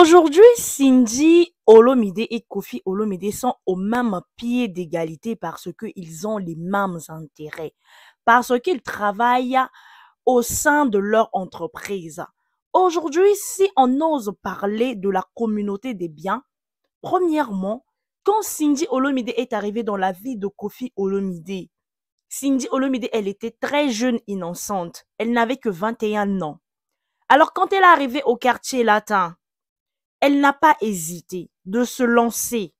Aujourd'hui, Cindy Olomide et Kofi Olomide sont au même pied d'égalité parce qu'ils ont les mêmes intérêts, parce qu'ils travaillent au sein de leur entreprise. Aujourd'hui, si on ose parler de la communauté des biens, premièrement, quand Cindy Olomide est arrivée dans la vie de Kofi Olomide, Cindy Olomide, elle était très jeune, innocente. Elle n'avait que 21 ans. Alors quand elle est arrivée au quartier latin, elle n'a pas hésité de se lancer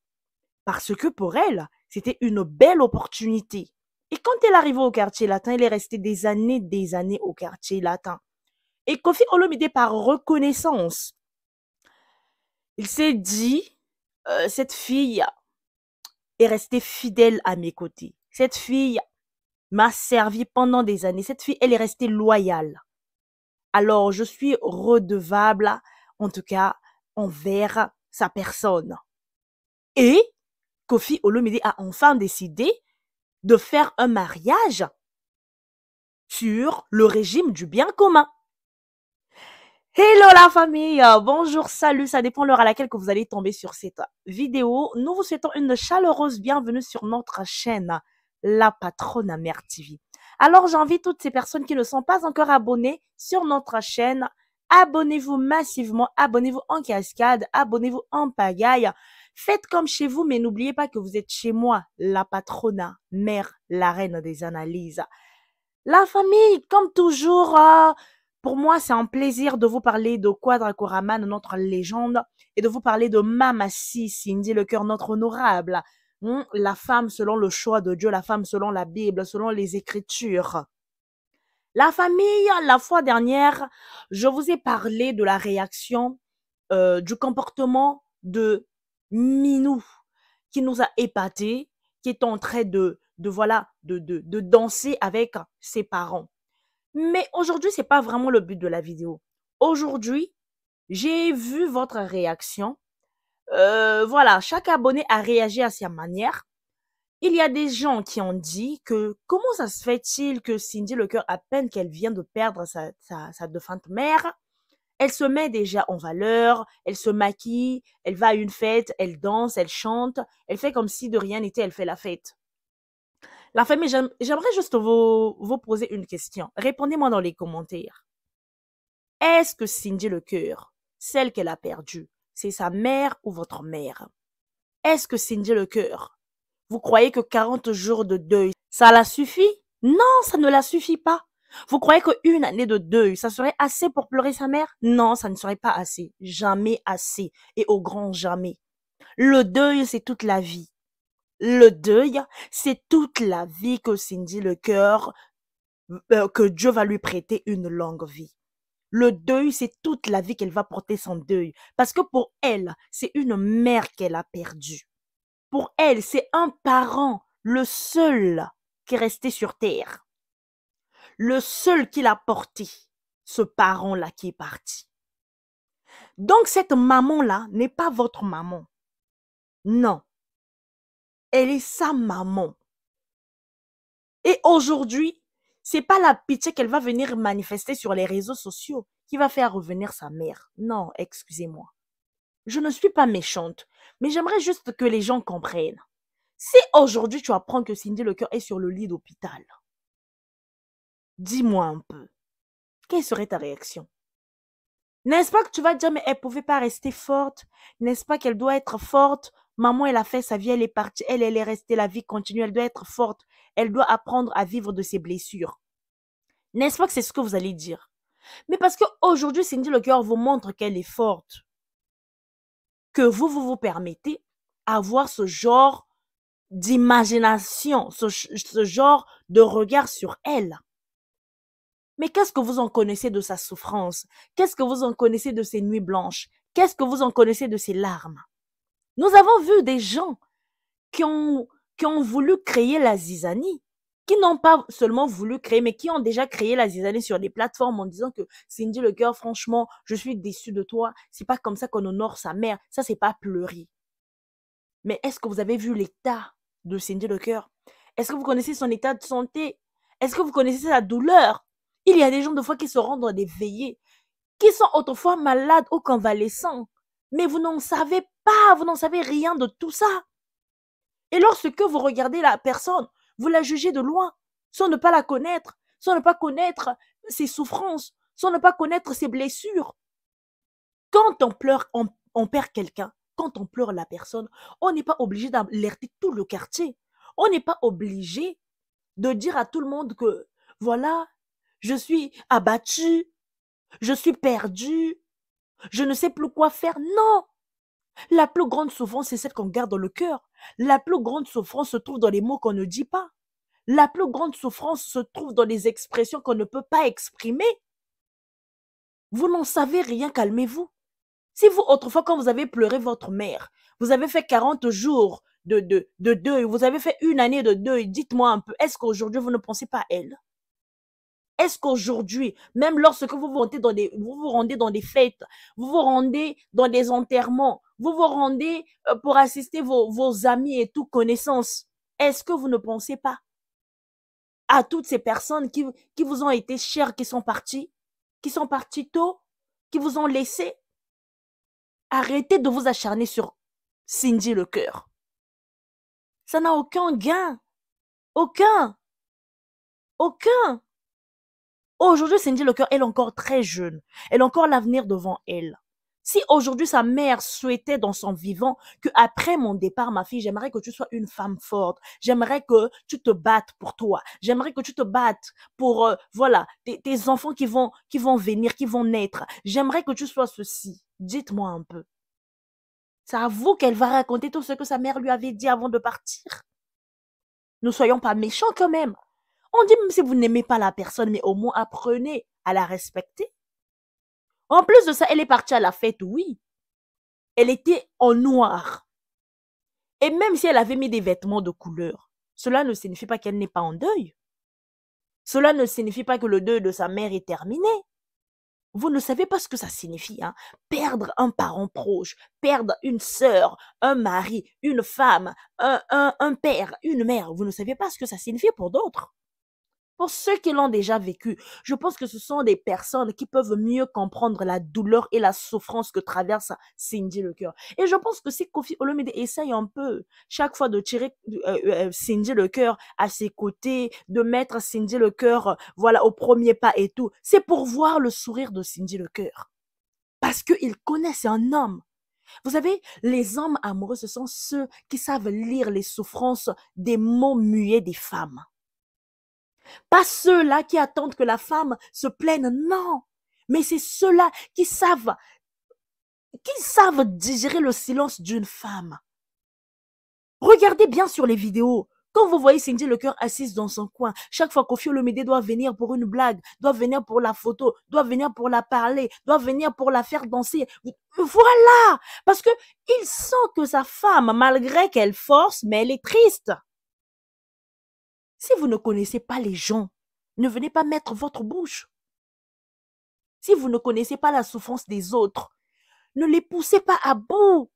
parce que pour elle, c'était une belle opportunité. Et quand elle arrivée au quartier latin, elle est restée des années, des années au quartier latin. Et Kofi Olomide, par reconnaissance, il s'est dit, euh, cette fille est restée fidèle à mes côtés. Cette fille m'a servi pendant des années. Cette fille, elle est restée loyale. Alors, je suis redevable, en tout cas, envers sa personne. Et Kofi Olomide a enfin décidé de faire un mariage sur le régime du bien commun. Hello la famille, bonjour, salut, ça dépend l'heure à laquelle vous allez tomber sur cette vidéo. Nous vous souhaitons une chaleureuse bienvenue sur notre chaîne, la patronne Mère TV. Alors j'invite toutes ces personnes qui ne sont pas encore abonnées sur notre chaîne Abonnez-vous massivement, abonnez-vous en cascade, abonnez-vous en pagaille. Faites comme chez vous, mais n'oubliez pas que vous êtes chez moi, la patrona, mère, la reine des analyses. La famille, comme toujours, euh, pour moi, c'est un plaisir de vous parler de Quadra notre légende, et de vous parler de Mamassi, Cindy Le Cœur, notre honorable. Hmm, la femme selon le choix de Dieu, la femme selon la Bible, selon les Écritures. La famille, la fois dernière, je vous ai parlé de la réaction, euh, du comportement de Minou qui nous a épatés, qui est en train de, de voilà, de, de, danser avec ses parents. Mais aujourd'hui, c'est pas vraiment le but de la vidéo. Aujourd'hui, j'ai vu votre réaction. Euh, voilà, chaque abonné a réagi à sa manière. Il y a des gens qui ont dit que comment ça se fait-il que Cindy le cœur, à peine qu'elle vient de perdre sa, sa, défunte mère, elle se met déjà en valeur, elle se maquille, elle va à une fête, elle danse, elle chante, elle fait comme si de rien n'était, elle fait la fête. La famille, j'aimerais juste vous, poser une question. Répondez-moi dans les commentaires. Est-ce que Cindy le cœur, celle qu'elle a perdue, c'est sa mère ou votre mère Est-ce que Cindy le cœur, vous croyez que 40 jours de deuil, ça la suffit Non, ça ne la suffit pas. Vous croyez qu'une année de deuil, ça serait assez pour pleurer sa mère Non, ça ne serait pas assez. Jamais assez. Et au grand jamais. Le deuil, c'est toute la vie. Le deuil, c'est toute la vie que Cindy le cœur, euh, euh, que Dieu va lui prêter une longue vie. Le deuil, c'est toute la vie qu'elle va porter son deuil. Parce que pour elle, c'est une mère qu'elle a perdue. Pour elle, c'est un parent, le seul qui est resté sur terre. Le seul qui l'a porté, ce parent-là qui est parti. Donc cette maman-là n'est pas votre maman. Non. Elle est sa maman. Et aujourd'hui, c'est pas la pitié qu'elle va venir manifester sur les réseaux sociaux qui va faire revenir sa mère. Non, excusez-moi. Je ne suis pas méchante, mais j'aimerais juste que les gens comprennent. Si aujourd'hui tu apprends que Cindy cœur est sur le lit d'hôpital, dis-moi un peu, quelle serait ta réaction N'est-ce pas que tu vas dire, mais elle pouvait pas rester forte N'est-ce pas qu'elle doit être forte Maman, elle a fait sa vie, elle est partie, elle, elle est restée, la vie continue, elle doit être forte, elle doit apprendre à vivre de ses blessures. N'est-ce pas que c'est ce que vous allez dire Mais parce qu'aujourd'hui, Cindy Lecoeur vous montre qu'elle est forte que vous, vous vous permettez avoir ce genre d'imagination, ce, genre de regard sur elle. Mais qu'est-ce que vous en connaissez de sa souffrance Qu'est-ce que vous en connaissez de ses nuits blanches Qu'est-ce que vous en connaissez de ses larmes Nous avons vu des gens qui ont, qui ont voulu créer la zizanie qui n'ont pas seulement voulu créer, mais qui ont déjà créé la zizanie sur des plateformes en disant que Cindy Le Cœur, franchement, je suis déçue de toi. C'est pas comme ça qu'on honore sa mère. Ça, c'est pas pleurer. Mais est-ce que vous avez vu l'état de Cindy Le Cœur Est-ce que vous connaissez son état de santé Est-ce que vous connaissez sa douleur Il y a des gens de fois qui se rendent dans des veillées, qui sont autrefois malades ou convalescents. Mais vous n'en savez pas, vous n'en savez rien de tout ça. Et lorsque vous regardez la personne, vous la jugez de loin, sans ne pas la connaître, sans ne pas connaître ses souffrances, sans ne pas connaître ses blessures. Quand on pleure, on, on perd quelqu'un, quand on pleure la personne, on n'est pas obligé d'alerter tout le quartier. On n'est pas obligé de dire à tout le monde que, voilà, je suis abattu, je suis perdu, je ne sais plus quoi faire. Non, la plus grande souffrance, c'est celle qu'on garde dans le cœur. La plus grande souffrance se trouve dans les mots qu'on ne dit pas. La plus grande souffrance se trouve dans les expressions qu'on ne peut pas exprimer. Vous n'en savez rien, calmez-vous. Si vous, autrefois, quand vous avez pleuré votre mère, vous avez fait 40 jours de, deuil, vous avez fait une année de deuil, dites-moi un peu, est-ce qu'aujourd'hui, vous ne pensez pas à elle est-ce qu'aujourd'hui, même lorsque vous vous vous rendez dans des fêtes, vous vous rendez dans des enterrements, vous vous rendez euh, pour assister vos, vos amis et toutes connaissances. Est-ce que vous ne pensez pas à toutes ces personnes qui, qui vous ont été chères, qui sont parties, qui sont parties tôt, qui vous ont laissé? Arrêtez de vous acharner sur Cindy le cœur. Ça n'a aucun gain. Aucun. Aucun. Aujourd'hui, Cindy le cœur, elle est encore très jeune. Elle a encore l'avenir devant elle. Si aujourd'hui sa mère souhaitait dans son vivant que après mon départ, ma fille, j'aimerais que tu sois une femme forte, j'aimerais que tu te battes pour toi, j'aimerais que tu te battes pour euh, voilà tes, enfants qui vont qui vont venir, qui vont naître, j'aimerais que tu sois ceci. Dites-moi un peu. C'est à vous qu'elle va raconter tout ce que sa mère lui avait dit avant de partir. Ne soyons pas méchants quand même. On dit même si vous n'aimez pas la personne, mais au moins apprenez à la respecter. En plus de ça, elle est partie à la fête, oui. Elle était en noir. Et même si elle avait mis des vêtements de couleur, cela ne signifie pas qu'elle n'est pas en deuil. Cela ne signifie pas que le deuil de sa mère est terminé. Vous ne savez pas ce que ça signifie, hein? Perdre un parent proche, perdre une sœur, un mari, une femme, un, un, un père, une mère. Vous ne savez pas ce que ça signifie pour d'autres. Pour ceux qui l'ont déjà vécu, je pense que ce sont des personnes qui peuvent mieux comprendre la douleur et la souffrance que traverse Cindy le cœur. Et je pense que si Kofi Olomide essaye un peu chaque fois de tirer euh, euh, euh, Cindy le cœur à ses côtés, de mettre Cindy le cœur, voilà, au premier pas et tout, c'est pour voir le sourire de Cindy le cœur. Parce qu'il connaît, c'est un homme. Vous savez, les hommes amoureux, ce sont ceux qui savent lire les souffrances des mots muets des femmes. Pas ceux-là qui attendent que la femme se plaigne, non. Mais c'est ceux-là qui savent, qui savent digérer le silence d'une femme. Regardez bien sur les vidéos. Quand vous voyez Cindy le cœur assise dans son coin, chaque fois qu'Ofio le Médé doit venir pour une blague, doit venir pour la photo, doit venir pour la parler, doit venir pour la faire danser. Voilà! Parce que il sent que sa femme, malgré qu'elle force, mais elle est triste. Si vous ne connaissez pas les gens, ne venez pas mettre votre bouche. Si vous ne connaissez pas la souffrance des autres, ne les poussez pas à bout.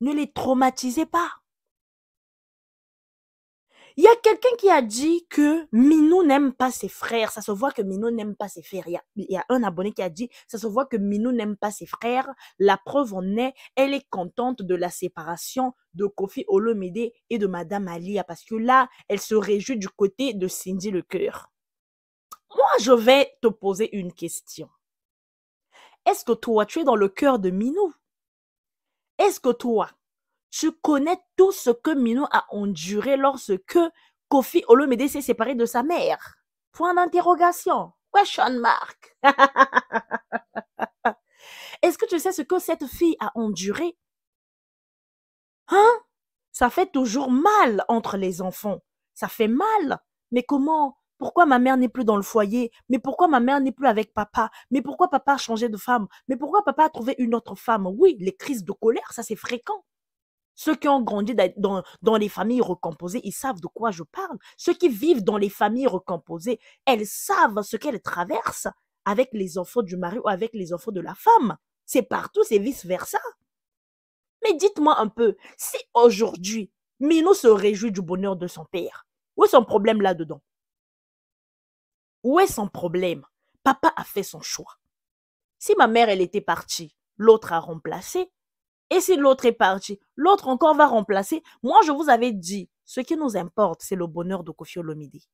Ne les traumatisez pas. Il y a quelqu'un qui a dit que Minou n'aime pas ses frères. Ça se voit que Minou n'aime pas ses frères. Il y, a, un abonné qui a dit, ça se voit que Minou n'aime pas ses frères. La preuve en est, elle est contente de la séparation de Kofi Olomide et de Madame Alia parce que là, elle se réjouit du côté de Cindy Le cœur. Moi, je vais te poser une question. Est-ce que toi, tu es dans le cœur de Minou? Est-ce que toi, tu connais tout ce que Mino a enduré lorsque Kofi Olomide s'est séparé de sa mère. Point d'interrogation. Question mark. Est-ce que tu sais ce que cette fille a enduré? Hein? Ça fait toujours mal entre les enfants. Ça fait mal. Mais comment? Pourquoi ma mère n'est plus dans le foyer Mais pourquoi ma mère n'est plus avec papa Mais pourquoi papa a changé de femme Mais pourquoi papa a trouvé une autre femme Oui, les crises de colère, ça c'est fréquent. Ceux qui ont grandi dans, dans, les familles recomposées, ils savent de quoi je parle. Ceux qui vivent dans les familles recomposées, elles savent ce qu'elles traversent avec les enfants du mari ou avec les enfants de la femme. C'est partout, c'est vice-versa. Mais dites-moi un peu, si aujourd'hui, Mino se réjouit du bonheur de son père, où est son problème là-dedans Où est son problème Papa a fait son choix. Si ma mère, elle était partie, l'autre a remplacé, et si l'autre est parti, l'autre encore va remplacer. Moi, je vous avais dit, ce qui nous importe, c'est le bonheur de Kofi Olomidi.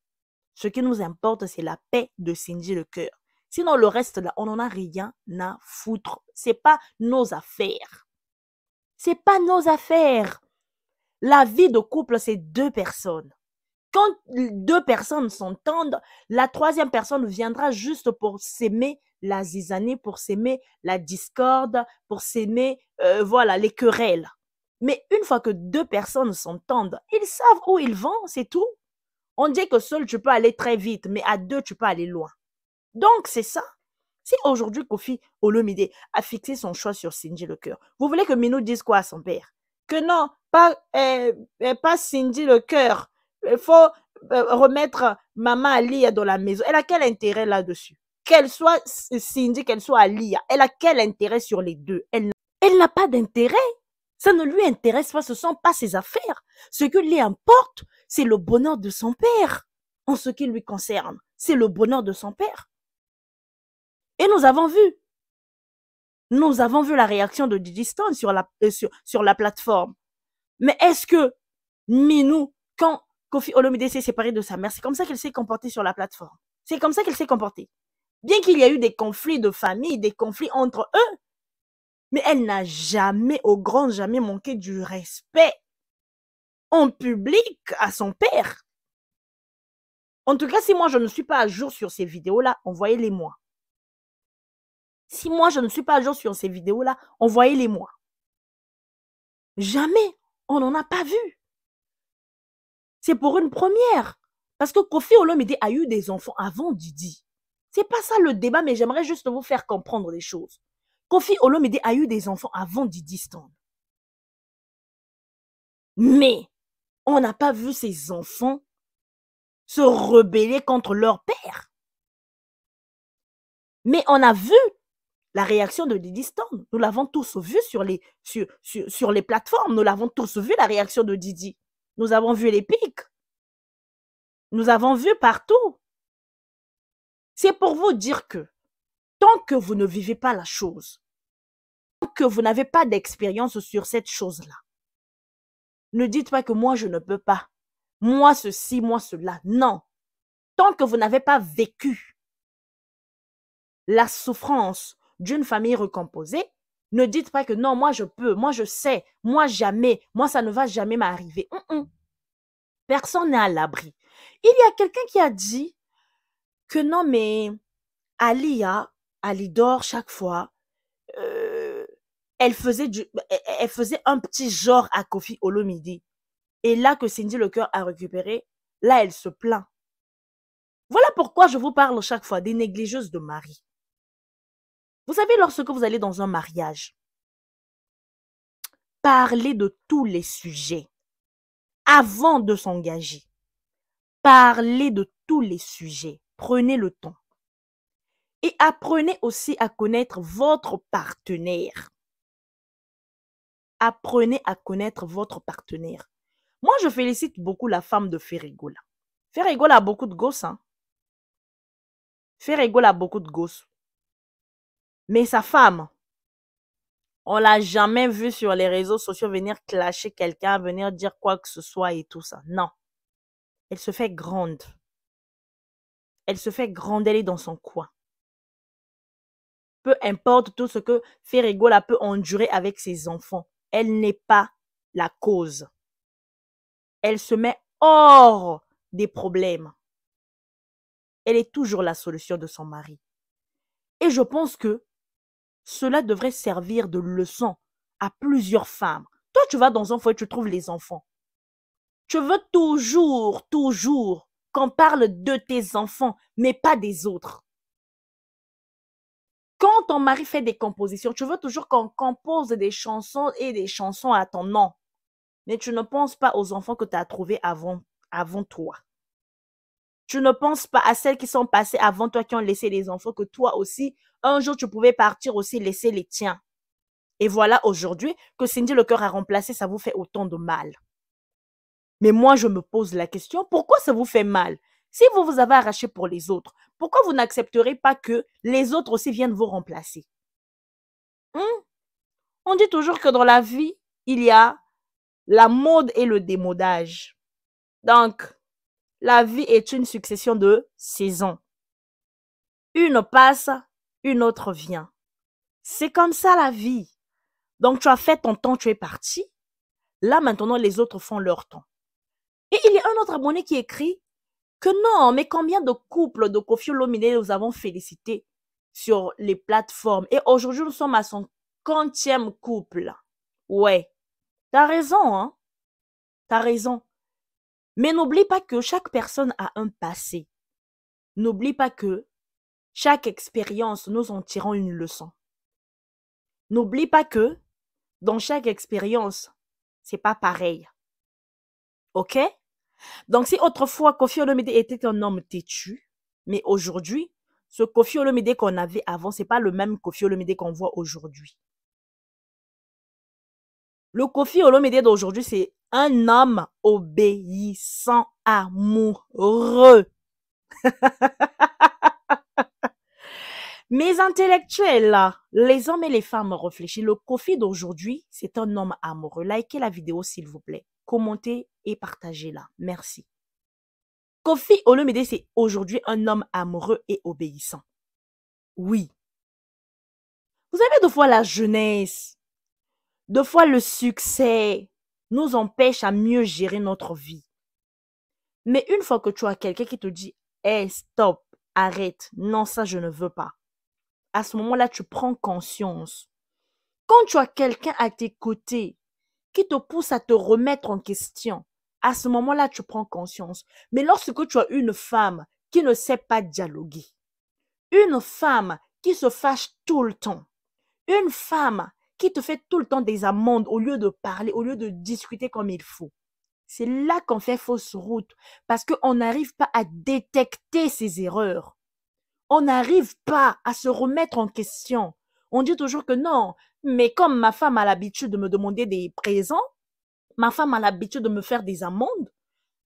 Ce qui nous importe, c'est la paix de Cindy le cœur. Sinon, le reste, là, on n'en a rien à foutre. C'est pas nos affaires. C'est pas nos affaires. La vie de couple, c'est deux personnes. Quand deux personnes s'entendent, la troisième personne viendra juste pour s'aimer, la zizanie, pour s'aimer la discorde, pour s'aimer, euh, voilà, les querelles. Mais une fois que deux personnes s'entendent, ils savent où ils vont, c'est tout. On dit que seul, tu peux aller très vite, mais à deux, tu peux aller loin. Donc, c'est ça. Si aujourd'hui Kofi Olomide a fixé son choix sur Cindy Le Cœur, vous voulez que Minou dise quoi à son père Que non, pas, euh, euh, pas Cindy Le Cœur. Il faut remettre Maman Ali dans la maison. Elle a quel intérêt là-dessus qu'elle soit euh, Cindy, qu'elle soit Alia, elle a quel intérêt sur les deux Elle n'a pas d'intérêt. Ça ne lui intéresse pas, ce sont pas ses affaires. Ce qui lui importe, c'est le bonheur de son père. En ce qui lui concerne, c'est le bonheur de son père. Et nous avons vu. Nous avons vu la réaction de Didi sur la, euh, sur la plateforme. Mais est-ce que Minou, quand Kofi Olomide s'est séparé de sa mère, c'est comme ça qu'elle s'est comportée sur la plateforme. C'est comme ça qu'elle s'est comportée bien qu'il y ait eu des conflits de famille, des conflits entre eux, mais elle n'a jamais, au grand jamais, manqué du respect en public à son père. En tout cas, si moi je ne suis pas à jour sur ces vidéos-là, envoyez-les-moi. Si moi je ne suis pas à jour sur ces vidéos-là, envoyez-les-moi. Jamais on n'en a pas vu. C'est pour une première. Parce que Kofi Olomide a eu des enfants avant Didi. C'est pas ça le débat, mais j'aimerais juste vous faire comprendre les choses. Kofi Olomide a eu des enfants avant Didi Stone. Mais on n'a pas vu ces enfants se rebeller contre leur père. Mais on a vu la réaction de Didi Stone. Nous l'avons tous vu sur les, sur, sur les plateformes. Nous l'avons tous vu, la réaction de Didi. Nous avons vu les pics. Nous avons vu partout. C'est pour vous dire que tant que vous ne vivez pas la chose, tant que vous n'avez pas d'expérience sur cette chose-là, ne dites pas que moi je ne peux pas, moi ceci, moi cela. Non. Tant que vous n'avez pas vécu la souffrance d'une famille recomposée, ne dites pas que non, moi je peux, moi je sais, moi jamais, moi ça ne va jamais m'arriver. Personne n'est à l'abri. Il y a quelqu'un qui a dit que non, mais Alia, Alidor, chaque fois, euh, elle, faisait elle faisait un petit genre à Kofi Olomidi. Et là que Cindy Le Cœur a récupéré, là, elle se plaint. Voilà pourquoi je vous parle chaque fois des négligeuses de mari. Vous savez, lorsque vous allez dans un mariage, parlez de tous les sujets avant de s'engager. Parlez de tous les sujets prenez le temps. Et apprenez aussi à connaître votre partenaire. Apprenez à connaître votre partenaire. Moi, je félicite beaucoup la femme de Ferrigola. Ferrigola a beaucoup de gosses. Hein? Ferrigola a beaucoup de gosses. Mais sa femme, on l'a jamais vue sur les réseaux sociaux venir clasher quelqu'un, venir dire quoi que ce soit et tout ça. Non. Elle se fait grande elle se fait grandeller dans son coin. Peu importe tout ce que Ferrigola peut endurer avec ses enfants, elle n'est pas la cause. Elle se met hors des problèmes. Elle est toujours la solution de son mari. Et je pense que cela devrait servir de leçon à plusieurs femmes. Toi, tu vas dans un foyer, tu trouves les enfants. Tu veux toujours, toujours qu'on parle de tes enfants, mais pas des autres. Quand ton mari fait des compositions, tu veux toujours qu'on compose des chansons et des chansons à ton nom. Mais tu ne penses pas aux enfants que tu as trouvés avant, avant toi. Tu ne penses pas à celles qui sont passées avant toi, qui ont laissé des enfants, que toi aussi, un jour, tu pouvais partir aussi, laisser les tiens. Et voilà aujourd'hui que Cindy Le Cœur a remplacé, ça vous fait autant de mal. Mais moi, je me pose la question, pourquoi ça vous fait mal Si vous vous avez arraché pour les autres, pourquoi vous n'accepterez pas que les autres aussi viennent vous remplacer hmm? On dit toujours que dans la vie, il y a la mode et le démodage. Donc, la vie est une succession de saisons. Une passe, une autre vient. C'est comme ça la vie. Donc, tu as fait ton temps, tu es parti. Là, maintenant, les autres font leur temps. Et il y a un autre abonné qui écrit que non, mais combien de couples de Kofi Olomide nous avons félicités sur les plateformes. Et aujourd'hui, nous sommes à son quantième couple. Ouais, t'as raison, hein. T'as raison. Mais n'oublie pas que chaque personne a un passé. N'oublie pas que chaque expérience, nous en tirons une leçon. N'oublie pas que dans chaque expérience, c'est pas pareil. OK donc, si autrefois Kofi Olomide était un homme têtu, mais aujourd'hui, ce Kofi Olomide qu'on avait avant, c'est pas le même Kofi Olomide qu'on voit aujourd'hui. Le Kofi Olomide d'aujourd'hui, c'est un homme obéissant, amoureux. Mes intellectuels, les hommes et les femmes réfléchissent. Le Kofi d'aujourd'hui, c'est un homme amoureux. Likez la vidéo, s'il vous plaît. Commentez et partagez-la. Merci. Kofi Olomide, c'est aujourd'hui un homme amoureux et obéissant. Oui. Vous avez deux fois, la jeunesse, deux fois, le succès nous empêche à mieux gérer notre vie. Mais une fois que tu as quelqu'un qui te dit, hey, stop, arrête, non, ça, je ne veux pas. À ce moment-là, tu prends conscience. Quand tu as quelqu'un à tes côtés qui te pousse à te remettre en question, à ce moment-là, tu prends conscience. Mais lorsque tu as une femme qui ne sait pas dialoguer, une femme qui se fâche tout le temps, une femme qui te fait tout le temps des amendes au lieu de parler, au lieu de discuter comme il faut, c'est là qu'on fait fausse route parce qu'on n'arrive pas à détecter ses erreurs. On n'arrive pas à se remettre en question. On dit toujours que non, mais comme ma femme a l'habitude de me demander des présents, ma femme a l'habitude de me faire des amendes.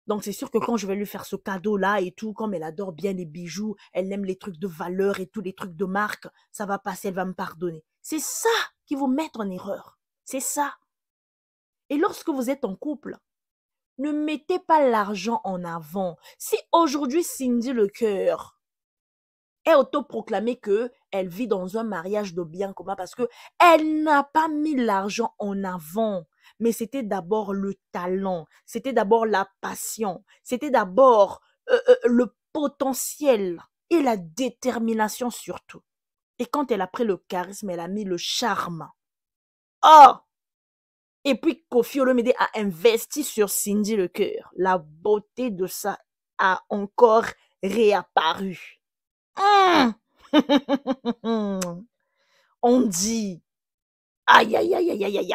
Donc c'est sûr que quand je vais lui faire ce cadeau-là et tout, comme elle adore bien les bijoux, elle aime les trucs de valeur et tous les trucs de marque, ça va passer, elle va me pardonner. C'est ça qui vous met en erreur. C'est ça. Et lorsque vous êtes en couple, ne mettez pas l'argent en avant. Si aujourd'hui Cindy le cœur est autoproclamée que elle vit dans un mariage de bien commun parce que elle n'a pas mis l'argent en avant mais c'était d'abord le talent, c'était d'abord la passion, c'était d'abord euh, euh, le potentiel et la détermination surtout. Et quand elle a pris le charisme, elle a mis le charme. Oh Et puis Kofi Olomide a investi sur Cindy le cœur. La beauté de ça a encore réapparu. Hum On dit aïe aïe aïe aïe aïe aïe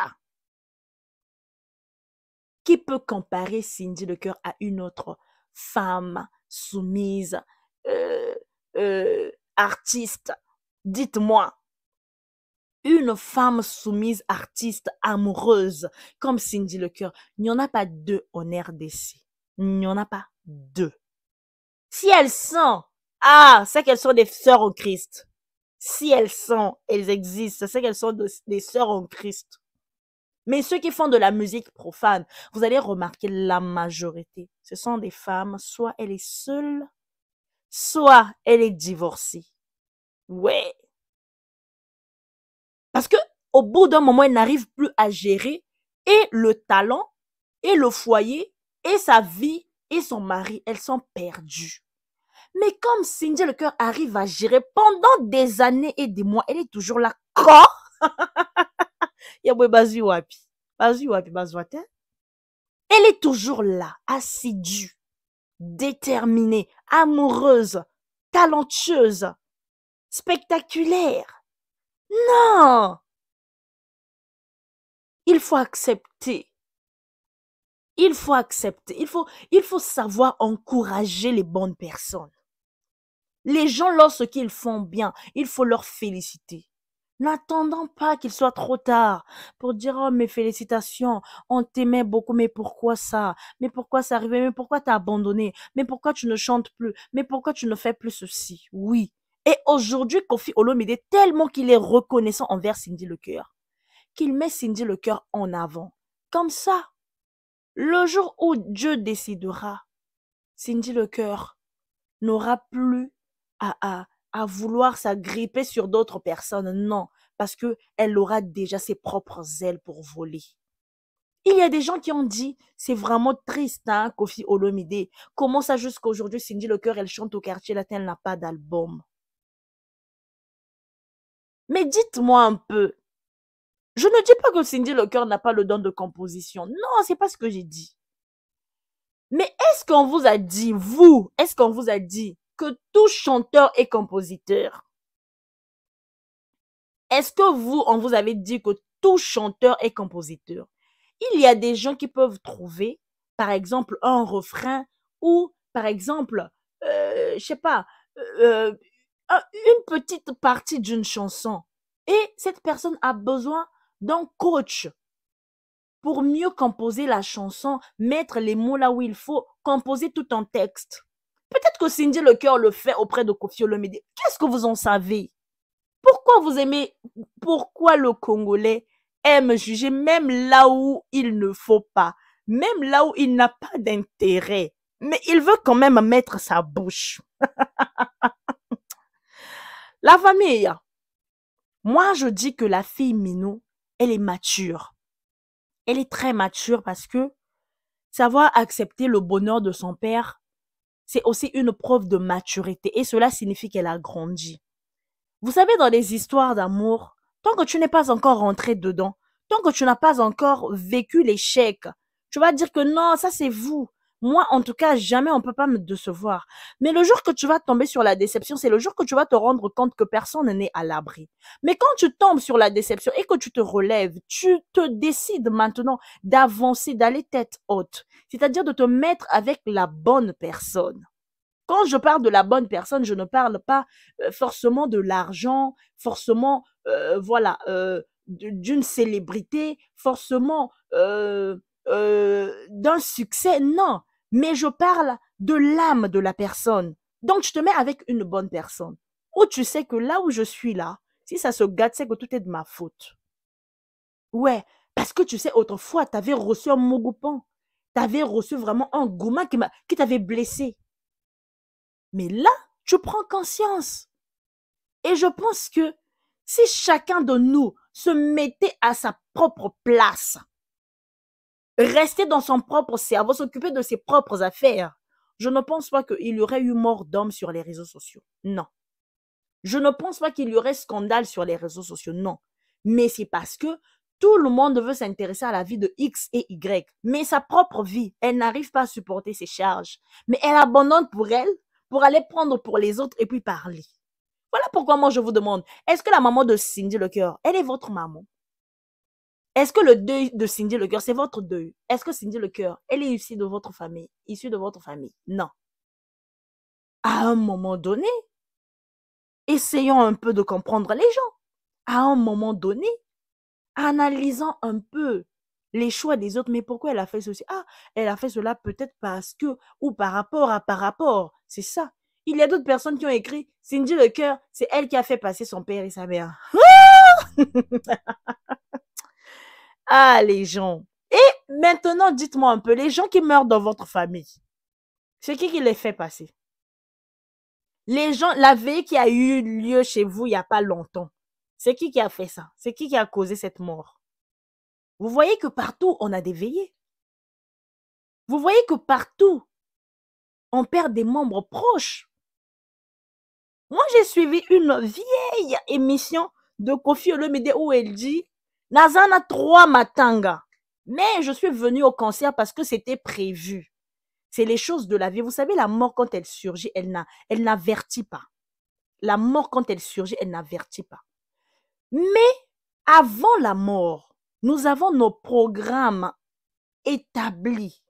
qui peut comparer Cindy le cœur à une autre femme soumise, euh, euh, artiste Dites-moi, une femme soumise, artiste, amoureuse, comme Cindy le cœur, il n'y en a pas deux en RDC. Il n'y en a pas deux. Si elles sont, ah, c'est qu'elles sont des sœurs au Christ. Si elles sont, elles existent, c'est qu'elles sont des sœurs au Christ. Mais ceux qui font de la musique profane, vous allez remarquer la majorité, ce sont des femmes, soit elle est seule, soit elle est divorcée. Ouais. Parce que au bout d'un moment, elle n'arrive plus à gérer et le talent et le foyer et sa vie et son mari, elles sont perdues. Mais comme Cindy le cœur arrive à gérer pendant des années et des mois, elle est toujours là. Quand Hein? Elle est toujours là, assidue, déterminée, amoureuse, talentueuse, spectaculaire. Non! Il faut accepter. Il faut accepter. Il faut, il faut savoir encourager les bonnes personnes. Les gens, lorsqu'ils font bien, il faut leur féliciter. N'attendons pas qu'il soit trop tard pour dire oh mes félicitations, on t'aimait beaucoup mais pourquoi ça Mais pourquoi ça arrivait Mais pourquoi t'as abandonné Mais pourquoi tu ne chantes plus Mais pourquoi tu ne fais plus ceci Oui. Et aujourd'hui, Kofi Olomide tellement qu'il est reconnaissant envers Cindy le cœur, qu'il met Cindy le cœur en avant. Comme ça, le jour où Dieu décidera, Cindy le cœur n'aura plus à à vouloir s'agripper sur d'autres personnes. Non, parce que elle aura déjà ses propres ailes pour voler. Il y a des gens qui ont dit, c'est vraiment triste, hein, Kofi Olomide. Comment ça aujourd'hui, Cindy Le Coeur elle chante au quartier latin, elle n'a pas d'album. Mais dites-moi un peu. Je ne dis pas que Cindy Le Coeur n'a pas le don de composition. Non, c'est pas ce que j'ai dit. Mais est-ce qu'on vous a dit, vous, est-ce qu'on vous a dit que tout chanteur est compositeur. Est-ce que vous, on vous avait dit que tout chanteur est compositeur Il y a des gens qui peuvent trouver, par exemple, un refrain ou, par exemple, je euh, je sais pas, euh, euh, une petite partie d'une chanson. Et cette personne a besoin d'un coach pour mieux composer la chanson, mettre les mots là où il faut, composer tout un texte. Peut-être que Cindy Le Cœur le fait auprès de Kofi Qu'est-ce que vous en savez Pourquoi vous aimez Pourquoi le Congolais aime juger même là où il ne faut pas, même là où il n'a pas d'intérêt, mais il veut quand même mettre sa bouche. la famille. Moi, je dis que la fille Minou, elle est mature. Elle est très mature parce que savoir accepter le bonheur de son père c'est aussi une preuve de maturité et cela signifie qu'elle a grandi. Vous savez, dans les histoires d'amour, tant que tu n'es pas encore rentré dedans, tant que tu n'as pas encore vécu l'échec, tu vas dire que non, ça c'est vous, moi, en tout cas, jamais on ne peut pas me décevoir. Mais le jour que tu vas tomber sur la déception, c'est le jour que tu vas te rendre compte que personne n'est à l'abri. Mais quand tu tombes sur la déception et que tu te relèves, tu te décides maintenant d'avancer, d'aller tête haute. C'est-à-dire de te mettre avec la bonne personne. Quand je parle de la bonne personne, je ne parle pas forcément de l'argent, forcément, voilà, d'une célébrité, forcément, d'un succès. Non, mais je parle de l'âme de la personne. Donc, je te mets avec une bonne personne. Ou tu sais que là où je suis là, si ça se gâte, c'est que tout est de ma faute. Ouais, parce que tu sais, autrefois, tu avais reçu un mogoupan. Tu avais reçu vraiment un gourmand qui, qui t'avait blessé. Mais là, tu prends conscience. Et je pense que si chacun de nous se mettait à sa propre place, rester dans son propre cerveau, s'occuper de ses propres affaires. Je ne pense pas qu'il y aurait eu mort d'homme sur les réseaux sociaux. Non. Je ne pense pas qu'il y aurait scandale sur les réseaux sociaux. Non. Mais c'est parce que tout le monde veut s'intéresser à la vie de X et Y. Mais sa propre vie, elle n'arrive pas à supporter ses charges. Mais elle abandonne pour elle, pour aller prendre pour les autres et puis parler. Voilà pourquoi moi je vous demande, est-ce que la maman de Cindy Le Cœur, elle est votre maman est-ce que le deuil de Cindy Le c'est votre deuil Est-ce que Cindy Le Cœur, elle est issue de votre famille Issue de votre famille Non. À un moment donné, essayons un peu de comprendre les gens. À un moment donné, analysons un peu les choix des autres, mais pourquoi elle a fait ceci Ah, elle a fait cela peut-être parce que, ou par rapport à par rapport, c'est ça. Il y a d'autres personnes qui ont écrit Cindy Le Cœur, c'est elle qui a fait passer son père et sa mère. Ah! Ah, les gens. Et maintenant, dites-moi un peu, les gens qui meurent dans votre famille, c'est qui qui les fait passer? Les gens, la veille qui a eu lieu chez vous il n'y a pas longtemps, c'est qui qui a fait ça? C'est qui qui a causé cette mort? Vous voyez que partout, on a des veillées. Vous voyez que partout, on perd des membres proches. Moi, j'ai suivi une vieille émission de Kofi Olomide où elle dit Nazana trois matanga. Mais je suis venu au concert parce que c'était prévu. C'est les choses de la vie. Vous savez, la mort, quand elle surgit, elle n'a, elle n'avertit pas. La mort, quand elle surgit, elle n'avertit pas. Mais avant la mort, nous avons nos programmes établis.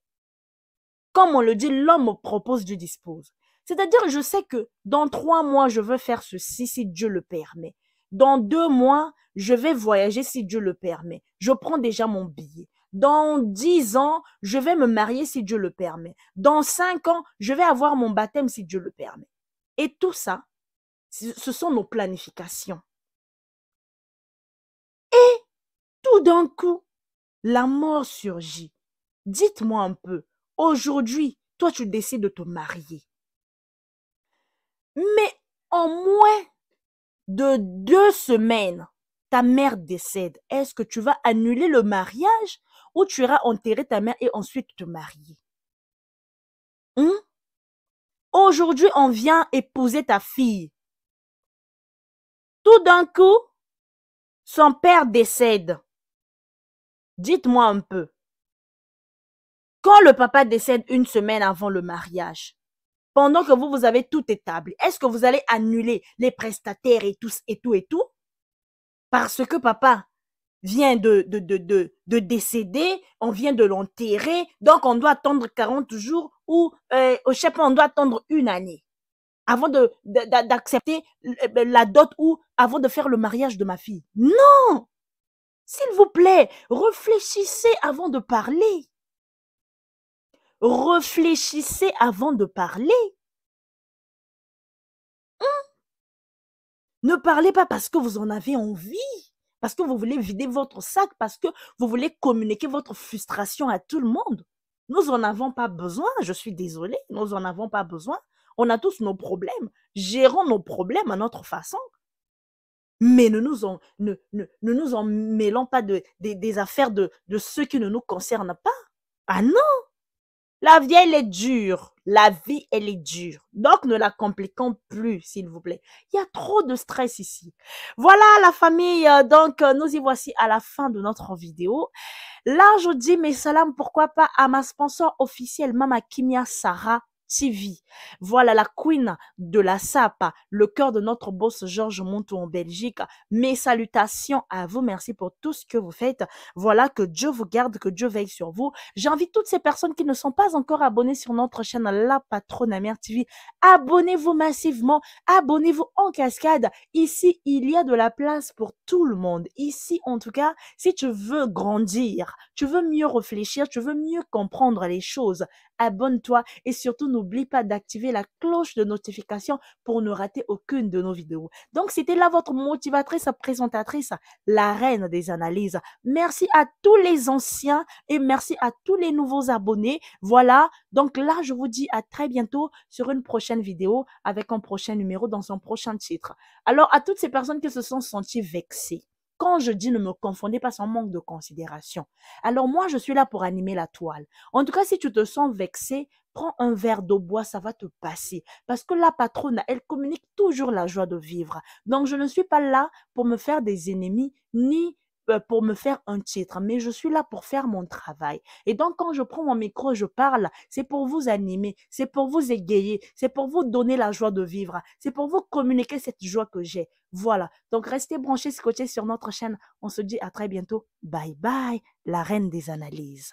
Comme on le dit, l'homme propose, Dieu dispose. C'est-à-dire, je sais que dans trois mois, je veux faire ceci si Dieu le permet. Dans deux mois, je vais voyager si Dieu le permet. Je prends déjà mon billet. Dans dix ans, je vais me marier si Dieu le permet. Dans cinq ans, je vais avoir mon baptême si Dieu le permet. Et tout ça, ce sont nos planifications. Et tout d'un coup, la mort surgit. Dites-moi un peu, aujourd'hui, toi, tu décides de te marier. Mais en moins de deux semaines, ta mère décède. Est-ce que tu vas annuler le mariage ou tu iras enterrer ta mère et ensuite te marier hein? Aujourd'hui, on vient épouser ta fille. Tout d'un coup, son père décède. Dites-moi un peu. Quand le papa décède une semaine avant le mariage, pendant que vous, vous avez tout établi, est-ce que vous allez annuler les prestataires et tous et tout et tout parce que papa vient de, de, de, de, décéder, on vient de l'enterrer, donc on doit attendre 40 jours ou, euh, au chef on doit attendre une année avant de, d'accepter euh, ben, la dot ou avant de faire le mariage de ma fille. Non! S'il vous plaît, réfléchissez avant de parler. Réfléchissez avant de parler. Ne parlez pas parce que vous en avez envie, parce que vous voulez vider votre sac, parce que vous voulez communiquer votre frustration à tout le monde. Nous en avons pas besoin, je suis désolée, nous en avons pas besoin. On a tous nos problèmes, gérons nos problèmes à notre façon. Mais ne nous en, ne, nous en mêlons pas des affaires de, de ceux qui ne nous concernent pas. Ah non la vie, elle est dure. La vie, elle est dure. Donc, ne la compliquons plus, s'il vous plaît. Il y a trop de stress ici. Voilà, la famille. Euh, donc, euh, nous y voici à la fin de notre vidéo. Là, je dis mes salams, pourquoi pas, à ma sponsor officielle, Mama Kimia Sarah TV. Voilà la queen de la SAP, le cœur de notre boss Georges Monto en Belgique. Mes salutations à vous. Merci pour tout ce que vous faites. Voilà que Dieu vous garde, que Dieu veille sur vous. J'invite toutes ces personnes qui ne sont pas encore abonnées sur notre chaîne La Patronne Amère TV. Abonnez-vous massivement. Abonnez-vous en cascade. Ici, il y a de la place pour tout le monde. Ici, en tout cas, si tu veux grandir, tu veux mieux réfléchir, tu veux mieux comprendre les choses, abonne-toi et surtout n'oublie pas d'activer la cloche de notification pour ne rater aucune de nos vidéos. Donc, c'était là votre motivatrice, présentatrice, la reine des analyses. Merci à tous les anciens et merci à tous les nouveaux abonnés. Voilà. Donc là, je vous dis à très bientôt sur une prochaine vidéo avec un prochain numéro dans un prochain titre. Alors, à toutes ces personnes qui se sont senties vexées, quand je dis ne me confondez pas, sans manque de considération. Alors moi, je suis là pour animer la toile. En tout cas, si tu te sens vexé, prends un verre d'eau bois, ça va te passer. Parce que la patronne, elle communique toujours la joie de vivre. Donc je ne suis pas là pour me faire des ennemis ni euh, pour me faire un titre, mais je suis là pour faire mon travail. Et donc, quand je prends mon micro, je parle, c'est pour vous animer, c'est pour vous égayer, c'est pour vous donner la joie de vivre, c'est pour vous communiquer cette joie que j'ai. Voilà. Donc, restez branchés, côté sur notre chaîne. On se dit à très bientôt. Bye bye, la reine des analyses.